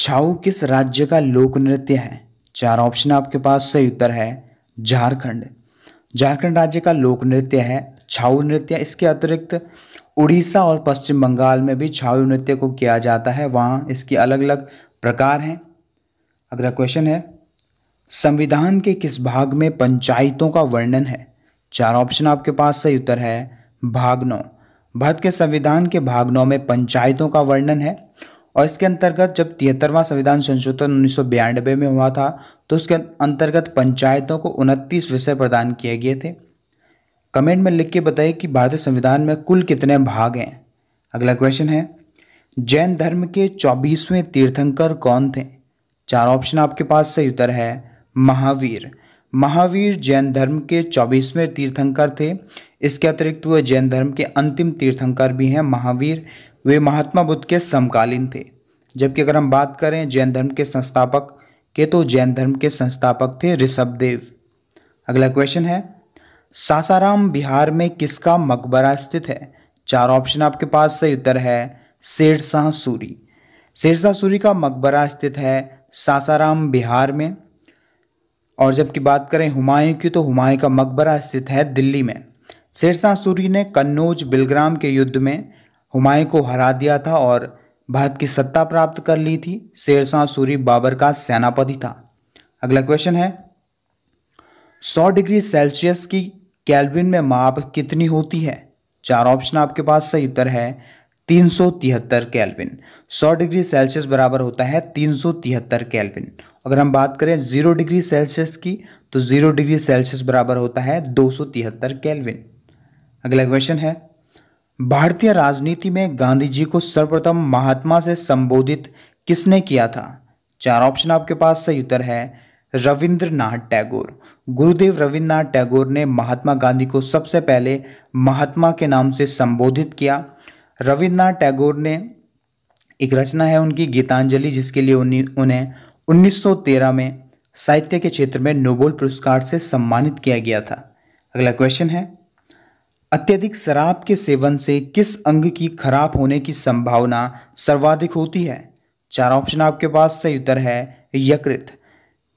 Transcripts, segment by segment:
छाऊ किस राज्य का लोक नृत्य है चार ऑप्शन आपके पास सही उत्तर है झारखंड झारखंड राज्य का लोक नृत्य है छाऊ नृत्य इसके अतिरिक्त उड़ीसा और पश्चिम बंगाल में भी छाऊ नृत्य को किया जाता है वहाँ इसके अलग अलग प्रकार हैं अगला क्वेश्चन है संविधान के किस भाग में पंचायतों का वर्णन है चार ऑप्शन आपके पास सही उत्तर है भाग नौ भारत के संविधान के भाग नौ में पंचायतों का वर्णन है और इसके अंतर्गत जब तिहत्तरवां संविधान संशोधन उन्नीस में हुआ था तो उसके अंतर्गत पंचायतों को उनतीस विषय प्रदान किए गए थे कमेंट में लिख के बताइए कि भारतीय संविधान में कुल कितने भाग हैं अगला क्वेश्चन है जैन धर्म के चौबीसवें तीर्थंकर कौन थे चार ऑप्शन आपके पास सही उत्तर है महावीर महावीर जैन धर्म के चौबीसवें तीर्थंकर थे इसके अतिरिक्त वह जैन धर्म के अंतिम तीर्थंकर भी हैं महावीर वे महात्मा बुद्ध के समकालीन थे जबकि अगर हम बात करें जैन धर्म के संस्थापक के तो जैन धर्म के संस्थापक थे ऋषभदेव अगला क्वेश्चन है सासाराम बिहार में किसका मकबरा स्थित है चार ऑप्शन आपके पास सही उत्तर है शेरशाह सूरी शेरशाह सूरी का मकबरा स्थित है सासाराम बिहार में और जबकि बात करें हुमायूं की तो हुमायूं का मकबरा स्थित है दिल्ली में शेरशाह सूरी ने कन्नौज बिलग्राम के युद्ध में हुमायूं को हरा दिया था और भारत की सत्ता प्राप्त कर ली थी शेरशाह सूरी बाबर का सेनापति था अगला क्वेश्चन है 100 डिग्री सेल्सियस की कैलविन में माप कितनी होती है चार ऑप्शन आपके पास सही उत्तर है तीन सौ तिहत्तर कैलविन सौ डिग्री सेल्सियस बराबर होता है तीन सौ तिहत्तर कैलविन अगर हम बात करें जीरो डिग्री सेल्सियस की तो जीरो डिग्री सेल्सियस बराबर होता है दो सौ तिहत्तर कैलविन अगला क्वेश्चन है भारतीय राजनीति में गांधी जी को सर्वप्रथम महात्मा से संबोधित किसने किया था चार ऑप्शन आपके पास सही उत्तर है रविंद्रनाथ टैगोर गुरुदेव रविन्द्रनाथ टैगोर ने महात्मा गांधी को सबसे पहले महात्मा के नाम से संबोधित किया रविन्द्रनाथ टैगोर ने एक रचना है उनकी गीतांजलि जिसके लिए उन्हें 1913 में साहित्य के क्षेत्र में नोबेल पुरस्कार से सम्मानित किया गया था अगला क्वेश्चन है अत्यधिक शराब के सेवन से किस अंग की खराब होने की संभावना सर्वाधिक होती है चार ऑप्शन आपके पास सही उत्तर है यकृत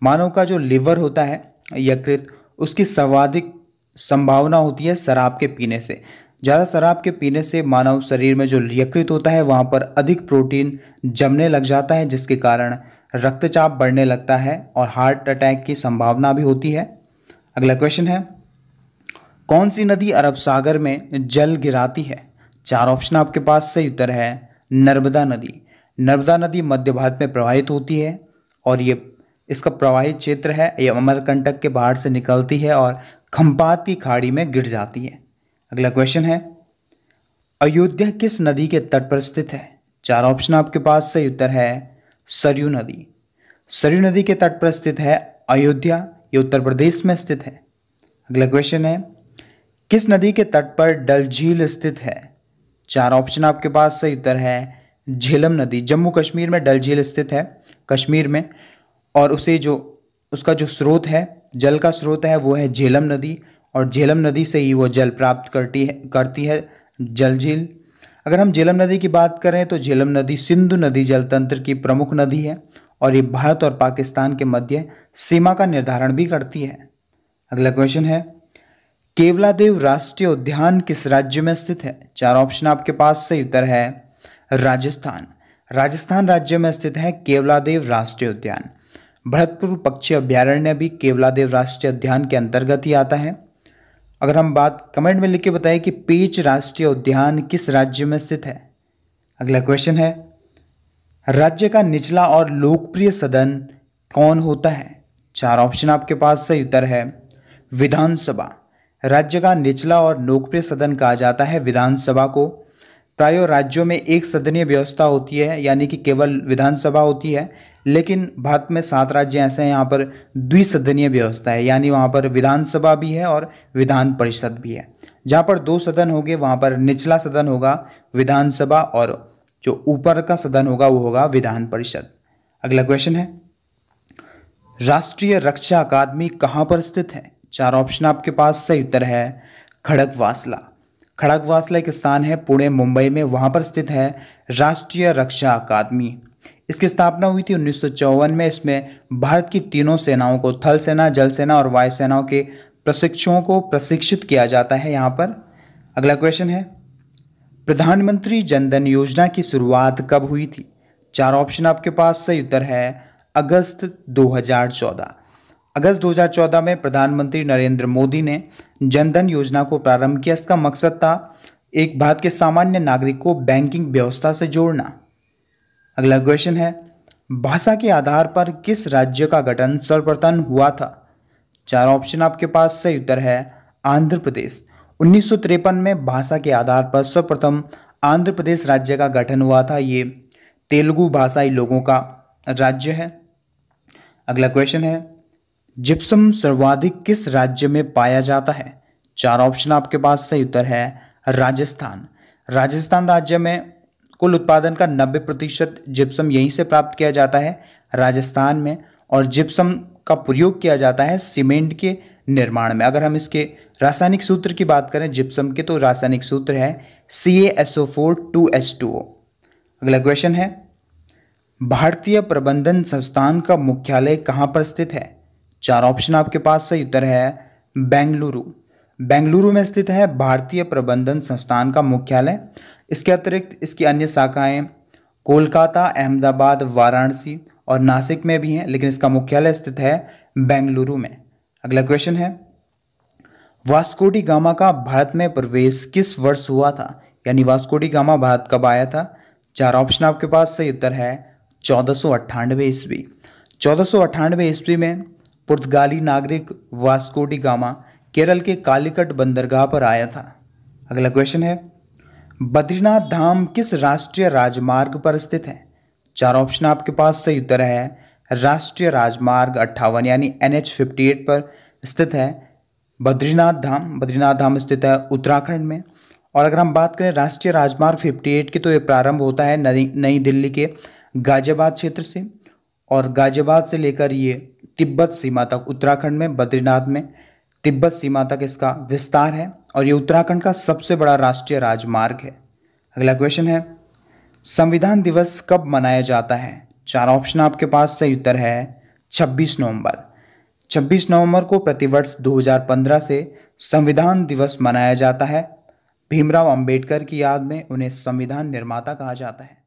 मानव का जो लिवर होता है यकृत उसकी सर्वाधिक संभावना होती है शराब के पीने से ज़्यादा शराब के पीने से मानव शरीर में जो यकृत होता है वहाँ पर अधिक प्रोटीन जमने लग जाता है जिसके कारण रक्तचाप बढ़ने लगता है और हार्ट अटैक की संभावना भी होती है अगला क्वेश्चन है कौन सी नदी अरब सागर में जल गिराती है चार ऑप्शन आपके पास सही उत्तर है नर्मदा नदी नर्मदा नदी मध्य भारत में प्रवाहित होती है और ये इसका प्रवाहित क्षेत्र है ये अमरकंटक के बाहर से निकलती है और खम्पात की खाड़ी में गिर जाती है अगला क्वेश्चन है अयोध्या किस नदी के तट पर स्थित है चार ऑप्शन आपके पास सही उत्तर है सरयू नदी सरयू नदी के तट पर स्थित है अयोध्या ये उत्तर प्रदेश में स्थित है अगला क्वेश्चन है किस नदी के तट पर डल झील स्थित है चार ऑप्शन आपके पास सही उत्तर है झेलम नदी जम्मू कश्मीर में डल झील स्थित है कश्मीर में और उसे जो उसका जो स्रोत है जल का स्रोत है वो है झेलम नदी और झेलम नदी से ही वो जल प्राप्त करती है करती है जल झील अगर हम झेलम नदी की बात करें तो झेलम नदी सिंधु नदी जलतंत्र की प्रमुख नदी है और ये भारत और पाकिस्तान के मध्य सीमा का निर्धारण भी करती है अगला क्वेश्चन है केवलादेव राष्ट्रीय उद्यान किस राज्य में स्थित है चार ऑप्शन आपके पास सही उत्तर है राजस्थान राजस्थान राज्य में स्थित है केवलादेव राष्ट्रीय उद्यान भरतपुर पक्षी अभ्यारण्य भी केवलादेव राष्ट्रीय उद्यान के अंतर्गत ही आता है अगर हम बात कमेंट में लिख के बताएं कि पेच राष्ट्रीय उद्यान किस राज्य में स्थित है अगला क्वेश्चन है राज्य का निचला और लोकप्रिय सदन कौन होता है चार ऑप्शन आपके पास सही उत्तर है विधानसभा राज्य का निचला और लोकप्रिय सदन कहा जाता है विधानसभा को प्राय राज्यों में एक सदनीय व्यवस्था होती है यानी कि केवल विधानसभा होती है लेकिन भारत में सात राज्य ऐसे हैं यहाँ पर द्विसदनीय व्यवस्था है यानी वहाँ पर विधानसभा भी है और विधान परिषद भी है जहाँ पर दो सदन होंगे वहाँ पर निचला सदन होगा विधानसभा और जो ऊपर का सदन होगा वो होगा विधान परिषद अगला क्वेश्चन है राष्ट्रीय रक्षा अकादमी कहाँ पर स्थित है चार ऑप्शन आपके पास सही उत्तर है खड़कवासला खड़कवासला एक स्थान है पुणे मुंबई में वहाँ पर स्थित है राष्ट्रीय रक्षा अकादमी इसकी स्थापना हुई थी उन्नीस में इसमें भारत की तीनों सेनाओं को थल सेना जल सेना और वायुसेनाओं के प्रशिक्षुओं को प्रशिक्षित किया जाता है यहाँ पर अगला क्वेश्चन है प्रधानमंत्री जनधन योजना की शुरुआत कब हुई थी चार ऑप्शन आपके पास सही उत्तर है अगस्त 2014 अगस्त 2014 में प्रधानमंत्री नरेंद्र मोदी ने जनधन योजना को प्रारंभ किया इसका मकसद था एक भारत के सामान्य नागरिक को बैंकिंग व्यवस्था से जोड़ना अगला क्वेश्चन है भाषा के आधार पर किस राज्य का गठन सर्वप्रथम हुआ था चार ऑप्शन आपके पास सही उत्तर है आंध्र प्रदेश उन्नीस में भाषा के आधार पर सर्वप्रथम आंध्र प्रदेश राज्य का गठन हुआ था ये तेलुगु भाषाई लोगों का राज्य है अगला क्वेश्चन है जिप्सम सर्वाधिक किस राज्य में पाया जाता है चार ऑप्शन आपके पास सही उत्तर है राजस्थान राजस्थान राज्य में कुल उत्पादन का 90 प्रतिशत जिप्सम यहीं से प्राप्त किया जाता है राजस्थान में और जिप्सम का प्रयोग किया जाता है सीमेंट के निर्माण में अगर हम इसके रासायनिक सूत्र की बात करें जिप्सम के तो रासायनिक सूत्र है C S O four two S two O अगला क्वेश्चन है भारतीय प्रबंधन संस्थान का मुख्यालय कहाँ पर स्थित है चार ऑप्शन आपके पास सही उत्तर है बेंगलुरु बेंगलुरु में स्थित है भारतीय प्रबंधन संस्थान का मुख्यालय इसके अतिरिक्त इसकी अन्य शाखाएं कोलकाता अहमदाबाद वाराणसी और नासिक में भी हैं लेकिन इसका मुख्यालय स्थित है बेंगलुरु में अगला क्वेश्चन है वास्कोडी गामा का भारत में प्रवेश किस वर्ष हुआ था यानी वास्कोडी गामा भारत कब आया था चार ऑप्शन आपके पास सही उत्तर है चौदह सौ ईस्वी चौदह सौ ईस्वी में पुर्तगाली नागरिक वास्कोडी गामा केरल के कालीकट बंदरगाह पर आया था अगला क्वेश्चन है बद्रीनाथ धाम किस राष्ट्रीय राजमार्ग पर स्थित है चार ऑप्शन आपके पास सही उत्तर है राष्ट्रीय राजमार्ग अट्ठावन यानी एन एच फिफ्टी एट पर स्थित है बद्रीनाथ धाम बद्रीनाथ धाम स्थित है उत्तराखंड में और अगर हम बात करें राष्ट्रीय राजमार्ग 58 की तो ये प्रारंभ होता है नई नई दिल्ली के गाजियाबाद क्षेत्र से और गाजियाबाद से लेकर ये तिब्बत सीमा तक उत्तराखंड में बद्रीनाथ में तिब्बत सीमा तक इसका विस्तार है और ये उत्तराखंड का सबसे बड़ा राष्ट्रीय राजमार्ग है अगला क्वेश्चन है संविधान दिवस कब मनाया जाता है चार ऑप्शन आपके पास सही उत्तर है 26 नवंबर 26 नवंबर को प्रतिवर्ष 2015 से संविधान दिवस मनाया जाता है भीमराव अंबेडकर की याद में उन्हें संविधान निर्माता कहा जाता है